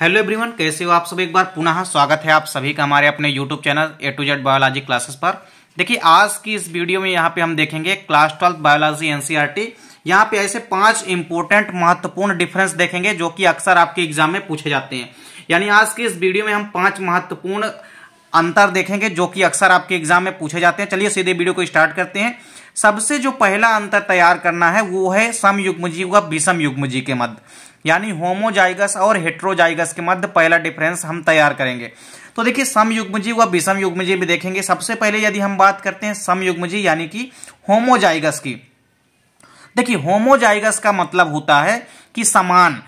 hello everyone कैसे हो आप सब एक बार पुनः स्वागत है आप सभी का हमारे अपने YouTube channel A to Z biology classes पर देखिए आज की इस वीडियो में यहाँ पे हम देखेंगे क्लास ट्वेल्थ बायोलॉजी एनसीईआरटी यहाँ पे ऐसे पांच इंपोर्टेंट महत्वपूर्ण डिफरेंस देखेंगे जो कि अक्सर आपके एग्जाम में पूछे जाते हैं यानी आज की इस वीडियो में हम पांच महत्वपूर्ण अंतर देखेंगे जो कि अक्सर आपके एग्जाम में पूछे जाते हैं चलिए सीधे वीडियो को स्टार्ट करते हैं सबसे जो पहला अंतर तैयार करना है वो है जी व विषम जी के मध्य यानी होमोजाइगस और हेट्रोजाइगस के मध्य पहला डिफरेंस हम तैयार करेंगे तो देखिए जी व विषम जी भी देखेंगे सबसे पहले यदि हम बात करते हैं जी यानी कि होमोजाइगस की देखिए होमोजाइगस का मतलब होता है कि समान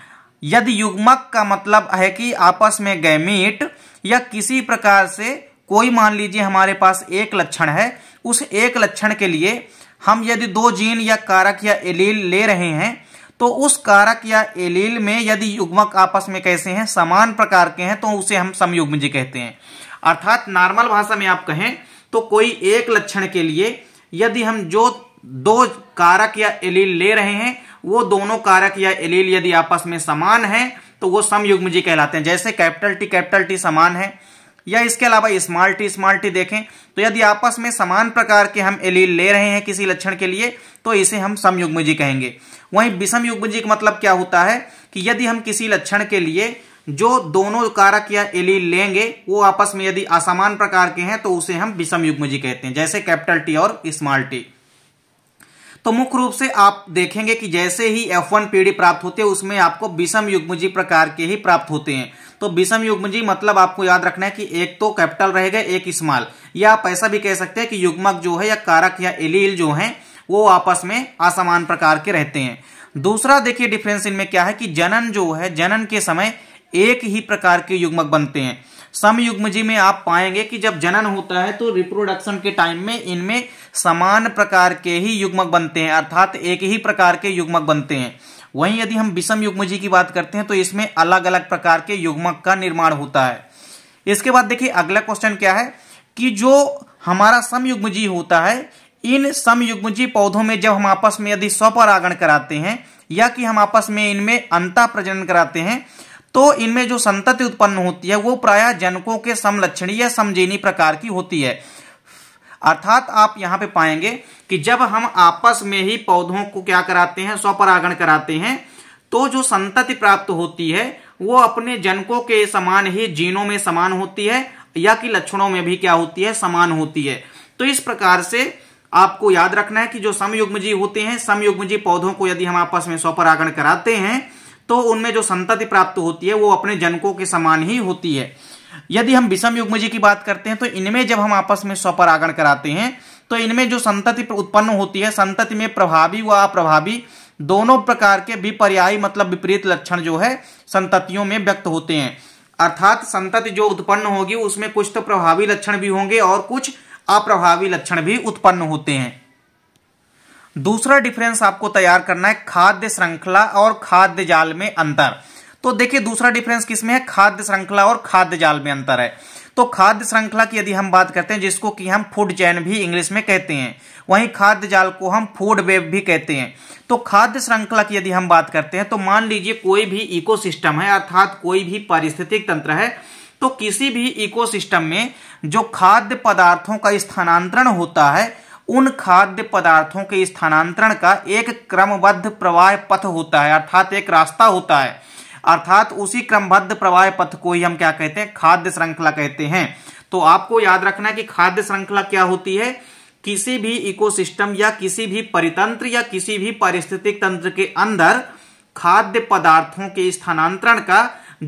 यदि युग्मक का मतलब है कि आपस में गैमीट या किसी प्रकार से कोई मान लीजिए हमारे पास एक लक्षण है उस एक लक्षण के लिए हम यदि दो जीन या कारक या एलील ले रहे हैं तो उस कारक या एलील में यदि युग्मक आपस में कैसे हैं समान प्रकार के हैं तो उसे हम समयुग्म जी कहते हैं अर्थात नॉर्मल भाषा में आप कहें तो कोई एक लक्षण के लिए यदि हम जो दो कारक या एलील ले रहे हैं वो दोनों कारक या एलील यदि आपस में समान हैं तो वो समयुग्म जी कहलाते हैं जैसे कैपिटल टी कैपिटल टी समान है या इसके अलावा स्मॉल टी स्मॉल टी देखें तो यदि आपस में समान प्रकार के हम एलील ले रहे हैं किसी लक्षण के लिए तो इसे हम समयुग्मजी कहेंगे वहीं विषम युग्मजी का मतलब क्या होता है कि यदि हम किसी लक्षण के लिए जो दोनों कारक या एलील लेंगे वो आपस में यदि असमान प्रकार के हैं तो उसे हम विषम युग्मजी कहते हैं जैसे कैपिटल टी और स्मॉल टी तो मुख्य रूप से आप देखेंगे कि जैसे ही F1 पीढ़ी प्राप्त होती है उसमें आपको विषम युग्मजी प्रकार के ही प्राप्त होते हैं तो विषम युग्म जी मतलब आपको याद रखना है कि एक तो कैपिटल रहेगा एक स्मॉल या आप ऐसा भी कह सकते हैं कि युग्मक जो है या कारक या एलील जो है वो आपस में असमान प्रकार के रहते हैं दूसरा देखिए डिफरेंस इनमें क्या है कि जनन जो है जनन के समय एक ही प्रकार के युग्मक बनते हैं समयुग्म जी में आप पाएंगे कि जब जनन होता है तो रिप्रोडक्शन के टाइम में इनमें समान प्रकार के ही युग्मक बनते हैं अर्थात एक ही प्रकार के युग्मक बनते हैं वहीं यदि हम विषम जी की बात करते हैं तो इसमें अलग अलग प्रकार के युग्मक का निर्माण होता है इसके बाद देखिए अगला क्वेश्चन क्या है कि जो हमारा जी होता है इन जी पौधों में जब हम आपस में यदि स्वपरागण कराते हैं या कि हम आपस में इनमें अंता प्रजनन कराते हैं तो इनमें जो संतति उत्पन्न होती है वो प्रायः जनकों के समलक्षणी या समजेनी प्रकार की होती है अर्थात आप यहां पे पाएंगे कि जब हम आपस में ही पौधों को क्या कराते हैं स्वपरागण कराते हैं तो जो संतति प्राप्त होती है वो अपने जनकों के समान ही जीनों में समान होती है या कि लक्षणों में भी क्या होती है समान होती है तो इस प्रकार से आपको याद रखना है कि जो समयुग्मजी होते हैं समयुग्मजी पौधों को यदि हम आपस में स्वपरागण कराते हैं तो उनमें जो संतति प्राप्त होती है वो अपने जनकों के समान ही होती है यदि हम विषम जी की बात करते हैं तो इनमें जब हम आपस में स्वपरागण कराते हैं तो इनमें जो संतति उत्पन्न होती है संतति में प्रभावी व अप्रभावी दोनों प्रकार के विपर्यायी मतलब विपरीत लक्षण जो है संततियों में व्यक्त होते हैं अर्थात संतति जो उत्पन्न होगी उसमें कुछ तो प्रभावी लक्षण भी होंगे और कुछ अप्रभावी लक्षण भी उत्पन्न होते हैं दूसरा डिफरेंस आपको तैयार करना है खाद्य श्रृंखला और खाद्य जाल में अंतर तो देखिए दूसरा डिफरेंस किसमें है खाद्य श्रृंखला और खाद्य जाल में अंतर है तो खाद्य श्रृंखला की यदि हम बात करते हैं जिसको कि हम फूड चैन भी इंग्लिश में कहते हैं वहीं खाद्य जाल को हम फूड वेब भी कहते हैं तो खाद्य श्रृंखला की यदि हम बात करते हैं तो मान लीजिए कोई भी इकोसिस्टम है अर्थात कोई भी पारिस्थितिक तंत्र है तो किसी भी इकोसिस्टम में जो खाद्य पदार्थों का स्थानांतरण होता है उन खाद्य पदार्थों के स्थानांतरण का एक क्रमबद्ध प्रवाह पथ होता है अर्थात एक रास्ता होता है अर्थात उसी क्रमबद्ध प्रवाह पथ को ही हम क्या कहते हैं खाद्य श्रृंखला कहते हैं तो आपको याद रखना है कि खाद्य श्रृंखला क्या होती है किसी भी इकोसिस्टम या किसी भी परितंत्र या किसी भी पारिस्थितिक तंत्र के अंदर खाद्य पदार्थों के स्थानांतरण का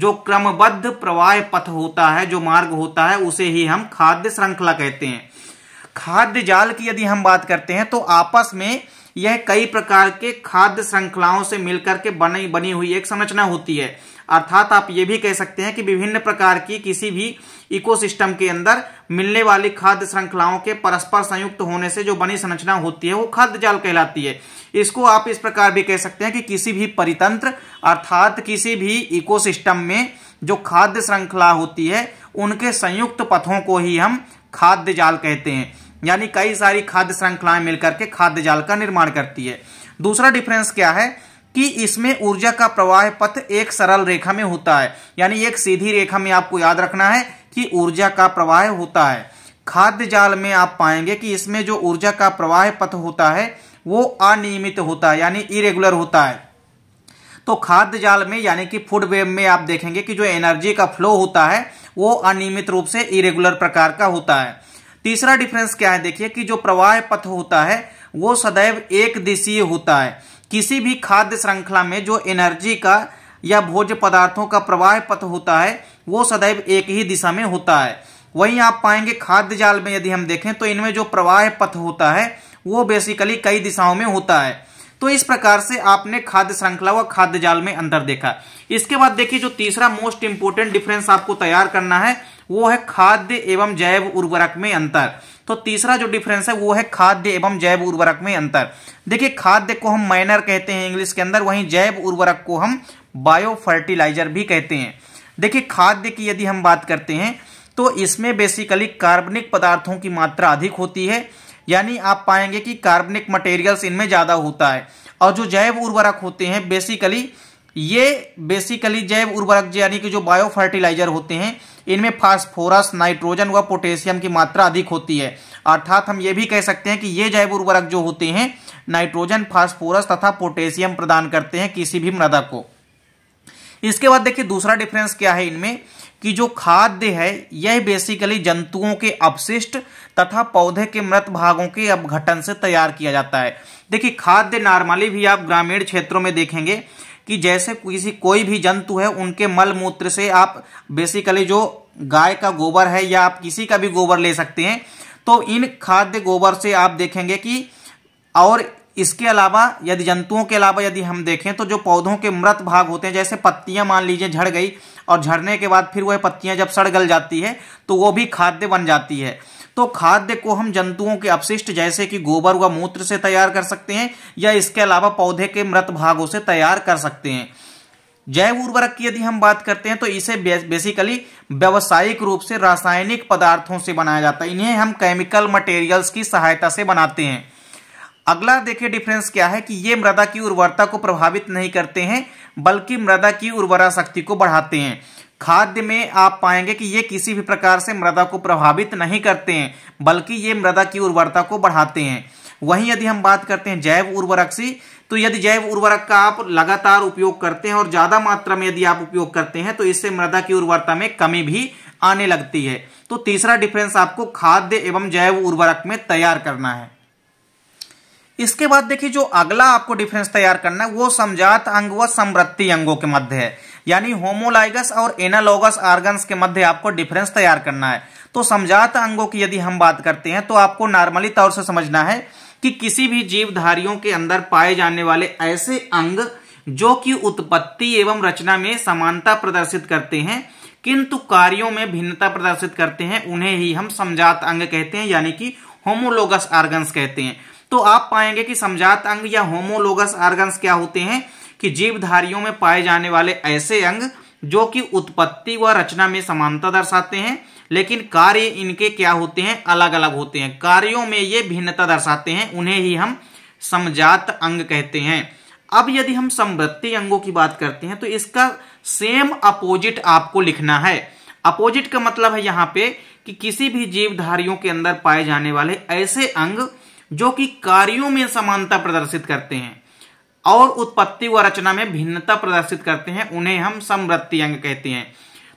जो क्रमबद्ध प्रवाह पथ होता है जो मार्ग होता है उसे ही हम खाद्य श्रृंखला कहते हैं खाद्य जाल की यदि हम बात करते हैं तो आपस में यह कई प्रकार के खाद्य श्रृंखलाओं से मिलकर के बनी बनी हुई एक संरचना होती है अर्थात आप ये भी कह सकते हैं कि विभिन्न प्रकार की किसी भी इकोसिस्टम के अंदर मिलने वाली खाद्य श्रृंखलाओं के परस्पर संयुक्त होने से जो बनी संरचना होती है वो खाद्य जाल कहलाती है इसको आप इस प्रकार भी कह सकते हैं कि किसी भी परितंत्र अर्थात किसी भी इकोसिस्टम में जो खाद्य श्रृंखला होती है उनके संयुक्त पथों को ही हम खाद्य जाल कहते हैं यानी कई सारी खाद्य श्रृंखलाएं मिलकर के खाद्य जाल का निर्माण करती है दूसरा डिफरेंस क्या है कि इसमें ऊर्जा का प्रवाह पथ एक सरल रेखा में होता है यानी एक सीधी रेखा में आपको याद रखना है कि ऊर्जा का प्रवाह होता है खाद्य जाल में आप पाएंगे कि इसमें जो ऊर्जा का प्रवाह पथ होता है वो अनियमित होता है यानी इरेगुलर होता है तो खाद्य जाल में यानी कि फूड वेब में आप देखेंगे कि जो एनर्जी का फ्लो होता है वो अनियमित रूप से इरेगुलर प्रकार का होता है तीसरा डिफरेंस क्या है देखिए कि जो प्रवाह पथ होता है वो सदैव एक दिशीय होता है किसी भी खाद्य श्रृंखला में जो एनर्जी का या भोज्य पदार्थों का प्रवाह पथ होता है वो सदैव एक ही दिशा में होता है वहीं आप पाएंगे खाद्य जाल में यदि हम देखें तो इनमें जो प्रवाह पथ होता है वो बेसिकली कई दिशाओं में होता है तो इस प्रकार से आपने खाद्य श्रृंखला व खाद्य जाल में अंतर देखा इसके बाद देखिए जो तीसरा मोस्ट इंपोर्टेंट डिफरेंस आपको तैयार करना है वो है खाद्य एवं जैव उर्वरक में अंतर तो तीसरा जो डिफरेंस है वो है खाद्य एवं जैव उर्वरक में अंतर देखिए खाद्य को हम माइनर कहते हैं इंग्लिश के अंदर वहीं जैव उर्वरक को हम बायो फर्टिलाइजर भी कहते हैं देखिए खाद्य की यदि हम बात करते हैं तो इसमें बेसिकली कार्बनिक पदार्थों की मात्रा अधिक होती है यानी आप पाएंगे कि कार्बनिक मटेरियल्स इनमें ज़्यादा होता है और जो जैव उर्वरक होते हैं बेसिकली ये बेसिकली जैव उर्वरक यानी कि जो बायो फर्टिलाइजर होते हैं इनमें फास्फोरस नाइट्रोजन व पोटेशियम की मात्रा अधिक होती है अर्थात हम ये भी कह सकते हैं कि ये जैव उर्वरक जो होते हैं नाइट्रोजन फास्फोरस तथा पोटेशियम प्रदान करते हैं किसी भी मृदा को इसके बाद देखिए दूसरा डिफरेंस क्या है इनमें कि जो खाद्य है यह बेसिकली जंतुओं के अपशिष्ट तथा पौधे के मृत भागों के अपघटन से तैयार किया जाता है देखिए खाद्य नॉर्मली भी आप ग्रामीण क्षेत्रों में देखेंगे कि जैसे किसी कोई भी जंतु है उनके मल मूत्र से आप बेसिकली जो गाय का गोबर है या आप किसी का भी गोबर ले सकते हैं तो इन खाद्य गोबर से आप देखेंगे कि और इसके अलावा यदि जंतुओं के अलावा यदि हम देखें तो जो पौधों के मृत भाग होते हैं जैसे पत्तियां मान लीजिए झड़ गई और झड़ने के बाद फिर वह पत्तियां जब सड़ गल जाती है तो वो भी खाद्य बन जाती है तो खाद्य को हम जंतुओं के अपशिष्ट जैसे कि गोबर व मूत्र से तैयार कर सकते हैं या इसके अलावा पौधे के मृत भागों से तैयार कर सकते हैं जैव उर्वरक की यदि हम बात करते हैं तो इसे बेसिकली व्यवसायिक रूप से रासायनिक पदार्थों से बनाया जाता है इन्हें हम केमिकल मटेरियल्स की सहायता से बनाते हैं अगला देखिए डिफरेंस क्या है कि ये मृदा की उर्वरता को प्रभावित नहीं करते हैं बल्कि मृदा की उर्वरा शक्ति को बढ़ाते हैं खाद्य में आप पाएंगे कि ये किसी भी प्रकार से मृदा को प्रभावित नहीं करते हैं बल्कि ये मृदा की उर्वरता को बढ़ाते हैं वहीं यदि हम बात करते हैं जैव उर्वरक से तो यदि जैव उर्वरक का आप लगातार उपयोग करते हैं और ज़्यादा मात्रा में यदि आप उपयोग करते हैं तो इससे मृदा की उर्वरता में कमी भी आने लगती है तो तीसरा डिफरेंस आपको खाद्य एवं जैव उर्वरक में तैयार करना है इसके बाद देखिए जो अगला आपको डिफरेंस तैयार करना है वो समझात अंग व समृद्धि अंगों के मध्य है यानी होमोलाइगस और एनालोगस आर्गन्स के मध्य आपको डिफरेंस तैयार करना है तो समझात अंगों की यदि हम बात करते हैं तो आपको नॉर्मली तौर से समझना है कि किसी भी जीवधारियों के अंदर पाए जाने वाले ऐसे अंग जो कि उत्पत्ति एवं रचना में समानता प्रदर्शित करते हैं किंतु कार्यों में भिन्नता प्रदर्शित करते हैं उन्हें ही हम समझात अंग कहते हैं यानी कि होमोलोगस ऑर्गन्स कहते हैं तो आप पाएंगे कि समझात अंग या होमोलोगस आर्गन्स क्या होते हैं कि जीवधारियों में पाए जाने वाले ऐसे अंग जो कि उत्पत्ति व रचना में समानता दर्शाते हैं लेकिन कार्य इनके क्या होते हैं अलग अलग होते हैं कार्यों में ये भिन्नता दर्शाते हैं उन्हें ही हम समझात अंग कहते हैं अब यदि हम समृत्ति अंगों की बात करते हैं तो इसका सेम अपोजिट आपको लिखना है अपोजिट का मतलब है यहाँ पे कि किसी भी जीवधारियों के अंदर पाए जाने वाले ऐसे अंग जो कि कार्यों में समानता प्रदर्शित करते हैं और उत्पत्ति व रचना में भिन्नता प्रदर्शित करते हैं उन्हें हम समृत्ति अंग कहते हैं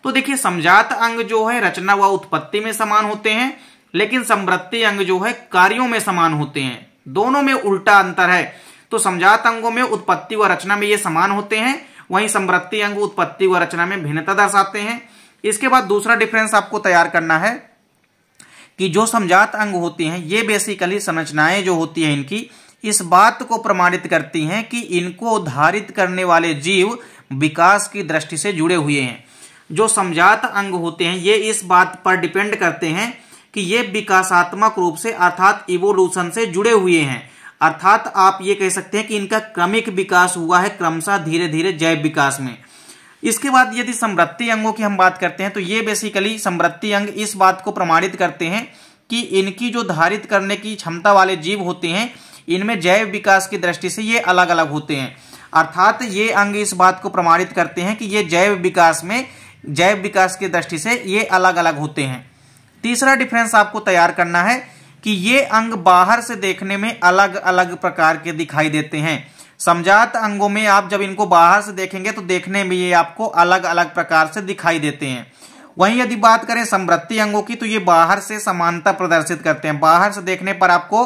तो देखिए समझात अंग जो है रचना व उत्पत्ति में समान होते हैं लेकिन समृत्ति अंग जो है कार्यों में समान होते हैं दोनों में उल्टा अंतर है तो समझात अंगों में उत्पत्ति व रचना में ये समान होते हैं वहीं समृत्ति अंग उत्पत्ति व रचना में भिन्नता दर्शाते हैं इसके बाद दूसरा डिफरेंस आपको तैयार करना है कि जो समझात अंग होते हैं ये बेसिकली संरचनाएं जो होती है इनकी इस बात को प्रमाणित करती हैं कि इनको धारित करने वाले जीव विकास की दृष्टि से जुड़े हुए हैं जो समझात अंग होते हैं ये इस बात पर डिपेंड करते हैं कि ये विकासात्मक रूप से अर्थात इवोल्यूशन से जुड़े हुए हैं अर्थात आप ये कह सकते हैं कि इनका क्रमिक विकास हुआ है क्रमशः धीरे धीरे जैव विकास में इसके बाद यदि समृद्धि अंगों की हम बात करते हैं तो ये बेसिकली समृद्धि अंग इस बात को प्रमाणित करते हैं कि इनकी जो धारित करने की क्षमता वाले जीव होते हैं इनमें जैव विकास की दृष्टि से ये अलग अलग होते हैं अर्थात ये अंग इस बात को प्रमाणित करते हैं कि ये जैव विकास में जैव विकास की दृष्टि से ये अलग अलग होते हैं तीसरा डिफरेंस आपको तैयार करना है कि ये अंग बाहर से देखने में अलग अलग प्रकार के दिखाई देते हैं समझात अंगों में आप जब इनको बाहर से देखेंगे तो देखने में ये आपको अलग अलग प्रकार से दिखाई देते हैं वहीं यदि बात करें समृद्धि अंगों की तो ये बाहर से समानता प्रदर्शित करते हैं बाहर से देखने पर आपको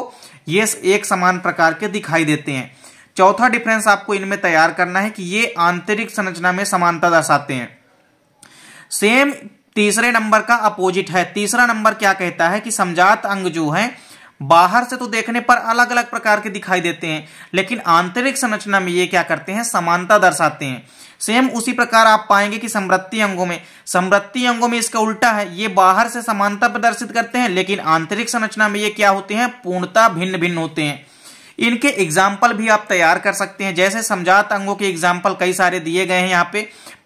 ये एक समान प्रकार के दिखाई देते हैं चौथा डिफरेंस आपको इनमें तैयार करना है कि ये आंतरिक संरचना में समानता दर्शाते हैं सेम तीसरे नंबर का अपोजिट है तीसरा नंबर क्या कहता है कि समझात अंग जो है बाहर से तो देखने पर अलग अलग प्रकार के दिखाई देते हैं लेकिन आंतरिक संरचना में ये क्या करते हैं समानता दर्शाते हैं सेम उसी प्रकार आप पाएंगे कि समृद्धि अंगों में समृद्धि अंगों में इसका उल्टा है ये बाहर से समानता प्रदर्शित करते हैं लेकिन आंतरिक संरचना में ये क्या होते हैं पूर्णता भिन्न भिन्न होते हैं इनके एग्जाम्पल भी आप तैयार कर सकते हैं जैसे समझात अंगों के एग्जाम्पल कई सारे दिए गए हैं यहाँ पे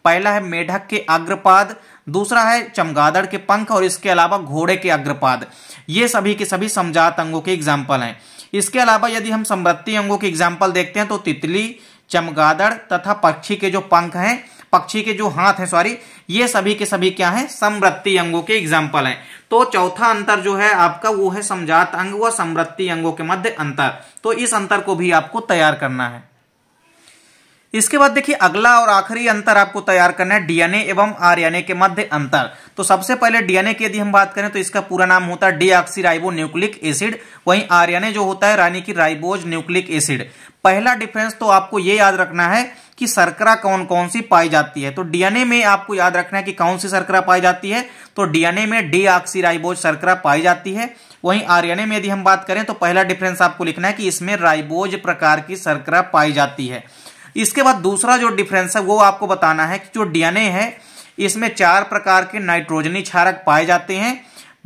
पहला है मेढक के अग्रपाद दूसरा है चमगादड़ के पंख और इसके अलावा घोड़े के अग्रपाद ये सभी के सभी समझात अंगों के एग्जाम्पल हैं इसके अलावा यदि हम समृद्धि अंगों के एग्जाम्पल देखते हैं तो तितली चमगादड़ तथा पक्षी के जो पंख हैं पक्षी के जो हाथ है सॉरी ये सभी के सभी क्या है समृत्ति अंगों के एग्जाम्पल हैं तो चौथा अंतर जो है आपका वो है समझात अंग व समृत्ति अंगों के मध्य अंतर तो इस अंतर को भी आपको तैयार करना है इसके बाद देखिए अगला और आखिरी अंतर आपको तैयार करना है डीएनए एवं आरएनए के मध्य अंतर तो सबसे पहले डीएनए की यदि हम बात करें तो इसका पूरा नाम होता है डीऑक्सीराइबो न्यूक्लिक एसिड वहीं आरएनए जो होता है रानी की राइबोज न्यूक्लिक एसिड पहला डिफरेंस तो आपको ये याद रखना है कि सरकरा कौन कौन सी पाई जाती है तो डीएनए में आपको याद रखना है कि कौन सी सरकरा पाई जाती है तो डीएनए में डीऑक्सीराइबोज सरकरा पाई जाती है वहीं आरएनए में यदि हम बात करें तो पहला डिफरेंस आपको लिखना है कि इसमें राइबोज प्रकार की सरकरा पाई जाती है इसके बाद दूसरा जो डिफरेंस है वो आपको बताना है कि जो डीएनए है इसमें चार प्रकार के नाइट्रोजनी क्षारक पाए जाते हैं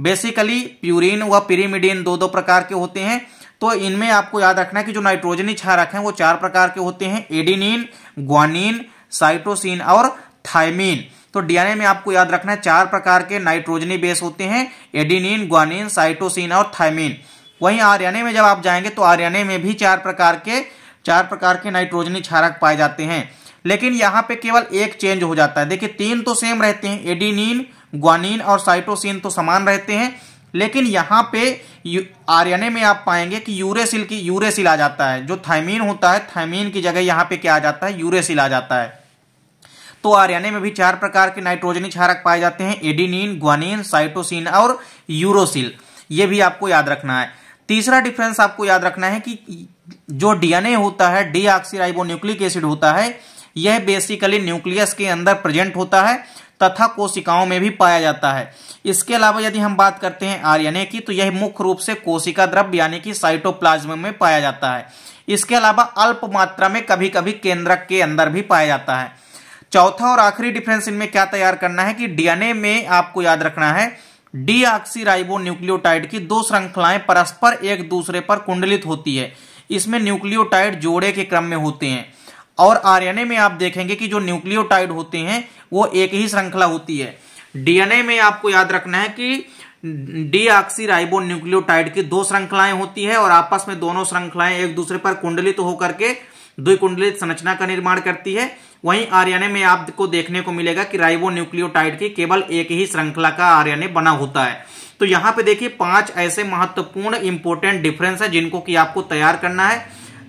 बेसिकली प्यूरिन व पिरीमिडिन दो दो प्रकार के होते हैं तो इनमें आपको याद रखना है कि जो नाइट्रोजनी क्षारक है वो चार प्रकार के होते हैं एडिनिन ग्वानिन साइटोसिन और थायमिन तो डीएनए में आपको याद रखना है चार प्रकार के नाइट्रोजनी बेस होते हैं एडिनिन ग्वानिन साइटोसिन और थायमिन वहीं आरएनए में जब आप जाएंगे तो आरएनए में भी चार प्रकार के चार प्रकार के नाइट्रोजनी क्षारक पाए जाते हैं लेकिन यहाँ पे केवल एक चेंज हो जाता है देखिए तीन तो सेम रहते हैं एडिनिन ग्वानिन और साइटोसिन तो समान रहते हैं लेकिन यहाँ पे आरएनए में आप पाएंगे कि यूरेसिल की यूरेसिल आ जाता है जो थाइमीन होता है थाइमीन की जगह यहाँ पे क्या आ जाता है यूरेसिल आ जाता है तो आर्यने में भी चार प्रकार के नाइट्रोजनी क्षारक पाए जाते हैं एडीनिन ग्वानिन साइटोसिन और यूरोसिल ये भी आपको याद रखना है तीसरा डिफरेंस आपको याद रखना है कि जो डीएनए होता है डी न्यूक्लिक एसिड होता है यह बेसिकली न्यूक्लियस के अंदर प्रेजेंट होता है तथा कोशिकाओं में भी पाया जाता है इसके अलावा यदि हम बात करते हैं आरएनए की तो यह मुख्य रूप से कोशिका द्रव्य यानी कि साइटोप्लाज्म में पाया जाता है इसके अलावा अल्प मात्रा में कभी कभी केंद्रक के अंदर भी पाया जाता है चौथा और आखिरी डिफरेंस इनमें क्या तैयार करना है कि डीएनए में आपको याद रखना है डी न्यूक्लियोटाइड की दो श्रृंखलाएं परस्पर एक दूसरे पर कुंडलित होती है इसमें न्यूक्लियोटाइड जोड़े के क्रम में होते हैं और आरएनए में आप देखेंगे कि जो न्यूक्लियोटाइड होते हैं वो एक ही श्रृंखला होती है डीएनए में आपको याद रखना है कि डी राइबो न्यूक्लियोटाइड की दो श्रृंखलाएं होती है और आपस में दोनों श्रृंखलाएं एक दूसरे पर कुंडलित तो होकर के द्विकुंडलित संरचना का निर्माण करती है वहीं आरएनए में आपको देखने को मिलेगा कि राइबो न्यूक्लियोटाइड की केवल एक ही श्रृंखला का आरएनए बना होता है तो यहां पे देखिए पांच ऐसे महत्वपूर्ण इंपोर्टेंट डिफरेंस है जिनको कि आपको तैयार करना है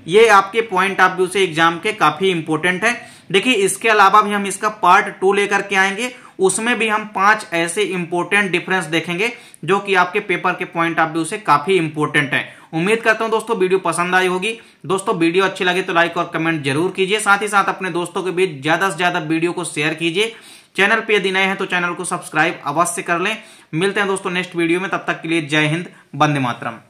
ये आपके पॉइंट ऑफ व्यू से एग्जाम के काफी इंपोर्टेंट है देखिए इसके अलावा भी हम इसका पार्ट टू लेकर के आएंगे उसमें भी हम पांच ऐसे इंपोर्टेंट डिफरेंस देखेंगे जो कि आपके पेपर के पॉइंट ऑफ व्यू से काफी इंपोर्टेंट है उम्मीद करता हूं दोस्तों वीडियो पसंद आई होगी दोस्तों वीडियो अच्छी लगी तो लाइक और कमेंट जरूर कीजिए साथ ही साथ अपने दोस्तों के बीच ज्यादा से ज्यादा वीडियो को शेयर कीजिए चैनल पर यदि नए हैं तो चैनल को सब्सक्राइब अवश्य कर लें मिलते हैं दोस्तों नेक्स्ट वीडियो में तब तक के लिए जय हिंद बंदे मातरम